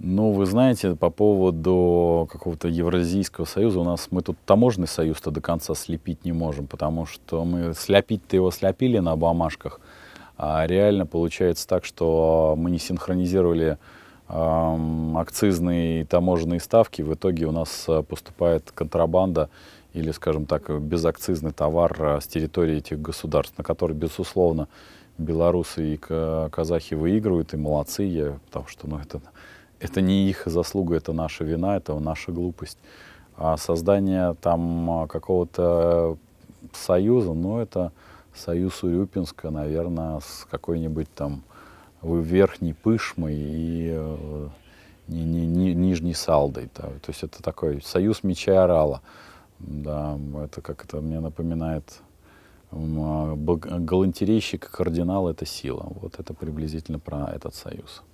Ну, вы знаете, по поводу какого-то Евразийского союза, у нас мы тут таможенный союз-то до конца слепить не можем, потому что мы слепить-то его слепили на обомашках, а реально получается так, что мы не синхронизировали эм, акцизные и таможенные ставки, в итоге у нас э, поступает контрабанда или, скажем так, безакцизный товар э, с территории этих государств, на который, безусловно, белорусы и казахи выигрывают, и молодцы, я, потому что ну, это это не их заслуга, это наша вина, это наша глупость. А создание там а, какого-то союза, ну, это союз Урюпинска, наверное, с какой-нибудь там э, верхней пышмой и э, ни, ни, ни, нижней салдой. Да. То есть это такой союз меча и орала. Да, это как это мне напоминает а, галантерейщик и кардинал — это сила. Вот это приблизительно про этот союз.